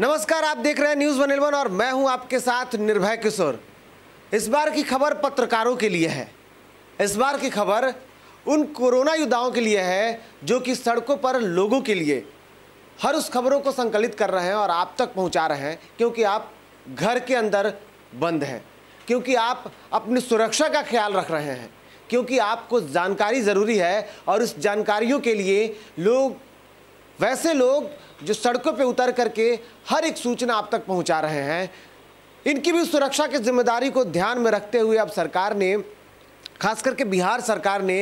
नमस्कार आप देख रहे हैं न्यूज वन इलेवन और मैं हूं आपके साथ निर्भय किशोर इस बार की खबर पत्रकारों के लिए है इस बार की खबर उन कोरोना युद्धाओं के लिए है जो कि सड़कों पर लोगों के लिए हर उस खबरों को संकलित कर रहे हैं और आप तक पहुंचा रहे हैं क्योंकि आप घर के अंदर बंद हैं क्योंकि आप अपनी सुरक्षा का ख्याल रख रहे हैं क्योंकि आपको जानकारी ज़रूरी है और इस जानकारियों के लिए लोग वैसे लोग जो सड़कों पे उतर करके हर एक सूचना आप तक पहुंचा रहे हैं इनकी भी सुरक्षा की जिम्मेदारी को ध्यान में रखते हुए अब सरकार ने खास करके बिहार सरकार ने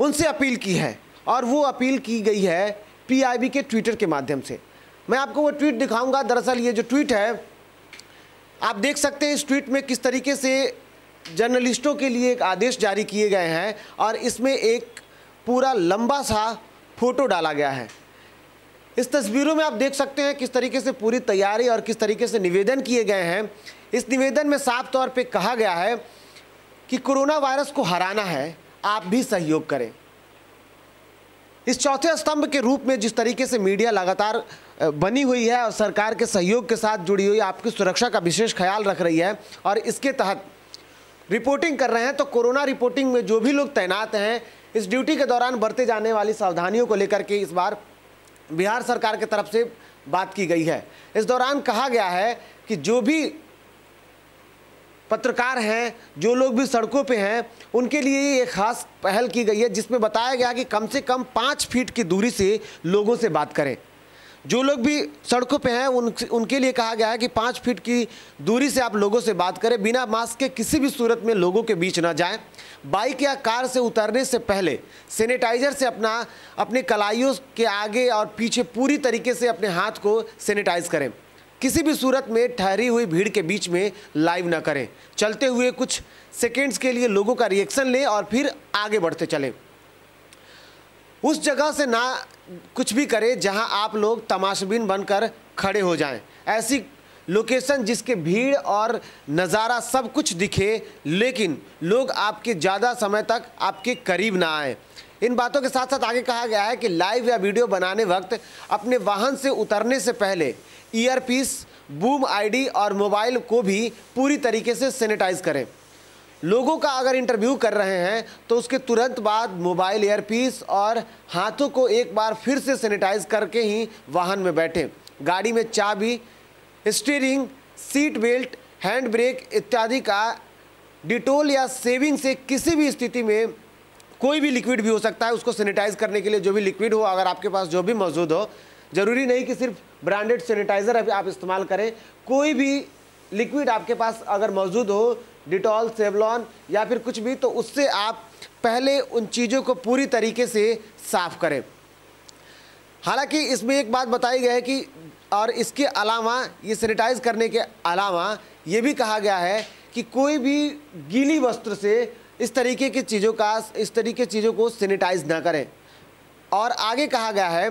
उनसे अपील की है और वो अपील की गई है पीआईबी के ट्विटर के माध्यम से मैं आपको वो ट्वीट दिखाऊंगा दरअसल ये जो ट्वीट है आप देख सकते हैं इस ट्वीट में किस तरीके से जर्नलिस्टों के लिए एक आदेश जारी किए गए हैं और इसमें एक पूरा लंबा सा फोटो डाला गया है इस तस्वीरों में आप देख सकते हैं किस तरीके से पूरी तैयारी और किस तरीके से निवेदन किए गए हैं इस निवेदन में साफ तौर पे कहा गया है कि कोरोना वायरस को हराना है आप भी सहयोग करें इस चौथे स्तंभ के रूप में जिस तरीके से मीडिया लगातार बनी हुई है और सरकार के सहयोग के साथ जुड़ी हुई आपकी सुरक्षा का विशेष ख्याल रख रही है और इसके तहत रिपोर्टिंग कर रहे हैं तो कोरोना रिपोर्टिंग में जो भी लोग तैनात हैं इस ड्यूटी के दौरान बरते जाने वाली सावधानियों को लेकर के इस बार बिहार सरकार की तरफ से बात की गई है इस दौरान कहा गया है कि जो भी पत्रकार हैं जो लोग भी सड़कों पे हैं उनके लिए ये खास पहल की गई है जिसमें बताया गया कि कम से कम पाँच फीट की दूरी से लोगों से बात करें जो लोग भी सड़कों पे हैं उन उनके लिए कहा गया है कि पाँच फीट की दूरी से आप लोगों से बात करें बिना मास्क के किसी भी सूरत में लोगों के बीच ना जाएं बाइक या कार से उतरने से पहले सैनिटाइजर से अपना अपने कलाइयों के आगे और पीछे पूरी तरीके से अपने हाथ को सेनेटाइज़ करें किसी भी सूरत में ठहरी हुई भीड़ के बीच में लाइव ना करें चलते हुए कुछ सेकेंड्स के लिए लोगों का रिएक्शन लें और फिर आगे बढ़ते चलें उस जगह से ना कुछ भी करें जहां आप लोग तमाशबीन बनकर खड़े हो जाएं ऐसी लोकेशन जिसके भीड़ और नज़ारा सब कुछ दिखे लेकिन लोग आपके ज़्यादा समय तक आपके करीब ना आए इन बातों के साथ साथ आगे कहा गया है कि लाइव या वीडियो बनाने वक्त अपने वाहन से उतरने से पहले ईयरपीस बूम आईडी और मोबाइल को भी पूरी तरीके से सैनिटाइज करें लोगों का अगर इंटरव्यू कर रहे हैं तो उसके तुरंत बाद मोबाइल एयरपीस और हाथों को एक बार फिर से सैनिटाइज करके ही वाहन में बैठें गाड़ी में चाबी steering seat belt hand brake इत्यादि का डिटोल या सेविंग से किसी भी स्थिति में कोई भी लिक्विड भी हो सकता है उसको सैनिटाइज करने के लिए जो भी लिक्विड हो अगर आपके पास जो भी मौजूद हो ज़रूरी नहीं कि सिर्फ ब्रांडेड सैनिटाइज़र आप इस्तेमाल करें कोई भी लिक्विड आपके पास अगर मौजूद हो डिटॉल सेवलॉन या फिर कुछ भी तो उससे आप पहले उन चीज़ों को पूरी तरीके से साफ़ करें हालांकि इसमें एक बात बताई गई है कि और इसके अलावा ये सैनिटाइज करने के अलावा ये भी कहा गया है कि कोई भी गीली वस्त्र से इस तरीके की चीज़ों का इस तरीके चीज़ों को सैनिटाइज ना करें और आगे कहा गया है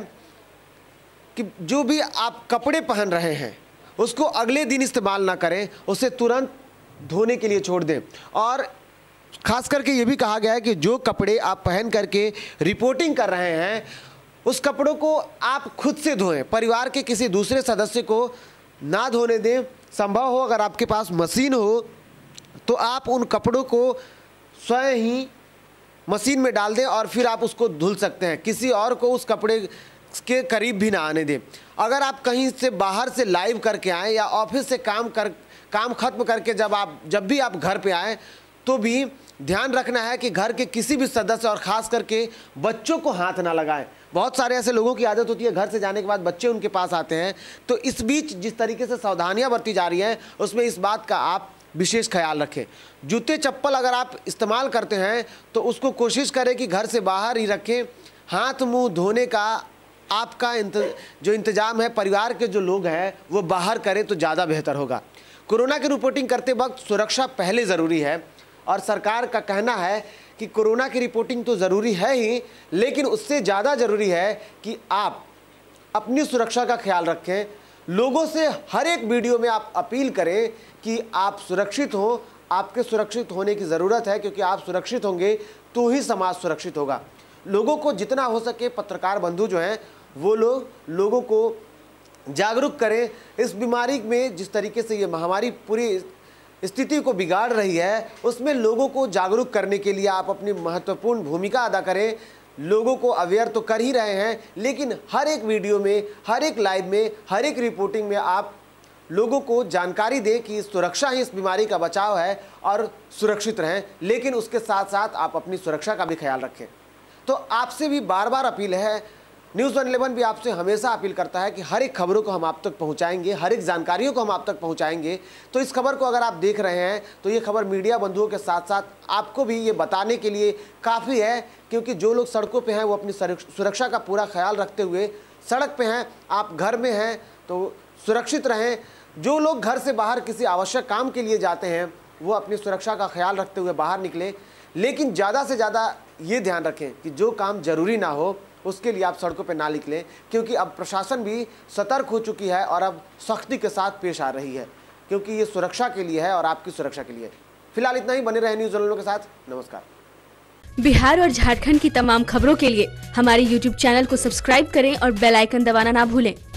कि जो भी आप कपड़े पहन रहे हैं उसको अगले दिन इस्तेमाल ना करें उसे तुरंत धोने के लिए छोड़ दें और खास करके ये भी कहा गया है कि जो कपड़े आप पहन करके रिपोर्टिंग कर रहे हैं उस कपड़ों को आप खुद से धोएं परिवार के किसी दूसरे सदस्य को ना धोने दें संभव हो अगर आपके पास मशीन हो तो आप उन कपड़ों को स्वयं ही मशीन में डाल दें और फिर आप उसको धुल सकते हैं किसी और को उस कपड़े के करीब भी ना आने दें अगर आप कहीं से बाहर से लाइव करके आएँ या ऑफिस से काम कर काम खत्म करके जब आप जब भी आप घर पे आए तो भी ध्यान रखना है कि घर के किसी भी सदस्य और ख़ास करके बच्चों को हाथ ना लगाएं बहुत सारे ऐसे लोगों की आदत होती है घर से जाने के बाद बच्चे उनके पास आते हैं तो इस बीच जिस तरीके से सावधानियां बरती जा रही हैं उसमें इस बात का आप विशेष ख्याल रखें जूते चप्पल अगर आप इस्तेमाल करते हैं तो उसको कोशिश करें कि घर से बाहर ही रखें हाथ मुंह धोने का आपका इंत, जो इंतज़ाम है परिवार के जो लोग हैं वो बाहर करें तो ज़्यादा बेहतर होगा कोरोना की रिपोर्टिंग करते वक्त सुरक्षा पहले ज़रूरी है और सरकार का कहना है कि कोरोना की रिपोर्टिंग तो ज़रूरी है ही लेकिन उससे ज़्यादा ज़रूरी है कि आप अपनी सुरक्षा का ख्याल रखें लोगों से हर एक वीडियो में आप अपील करें कि आप सुरक्षित हो आपके सुरक्षित होने की ज़रूरत है क्योंकि आप सुरक्षित होंगे तो ही समाज सुरक्षित होगा लोगों को जितना हो सके पत्रकार बंधु जो हैं वो लोग लोगों को जागरूक करें इस बीमारी में जिस तरीके से ये महामारी पूरी स्थिति को बिगाड़ रही है उसमें लोगों को जागरूक करने के लिए आप अपनी महत्वपूर्ण भूमिका अदा करें लोगों को अवेयर तो कर ही रहे हैं लेकिन हर एक वीडियो में हर एक लाइव में हर एक रिपोर्टिंग में आप लोगों को जानकारी दें कि सुरक्षा ही इस बीमारी का बचाव है और सुरक्षित रहें लेकिन उसके साथ साथ आप अपनी सुरक्षा का भी ख्याल रखें तो आपसे भी बार बार अपील है न्यूज़ वन इलेवन भी आपसे हमेशा अपील करता है कि हर एक खबरों को हम आप तक पहुंचाएंगे हर एक जानकारियों को हम आप तक पहुंचाएंगे तो इस खबर को अगर आप देख रहे हैं तो ये खबर मीडिया बंधुओं के साथ साथ आपको भी ये बताने के लिए काफ़ी है क्योंकि जो लोग सड़कों पर हैं वो अपनी सुरक्षा का पूरा ख्याल रखते हुए सड़क पर हैं आप घर में हैं तो सुरक्षित रहें जो लोग घर से बाहर किसी आवश्यक काम के लिए जाते हैं वो अपनी सुरक्षा का ख्याल रखते हुए बाहर निकले लेकिन ज़्यादा से ज़्यादा ये ध्यान रखें कि जो काम ज़रूरी ना हो उसके लिए आप सड़कों पर ना निकलें क्योंकि अब प्रशासन भी सतर्क हो चुकी है और अब सख्ती के साथ पेश आ रही है क्योंकि ये सुरक्षा के लिए है और आपकी सुरक्षा के लिए फिलहाल इतना ही बने रहे न्यूज जनलों के साथ नमस्कार बिहार और झारखंड की तमाम खबरों के लिए हमारे YouTube चैनल को सब्सक्राइब करें और बेल आइकन दबाना ना भूलें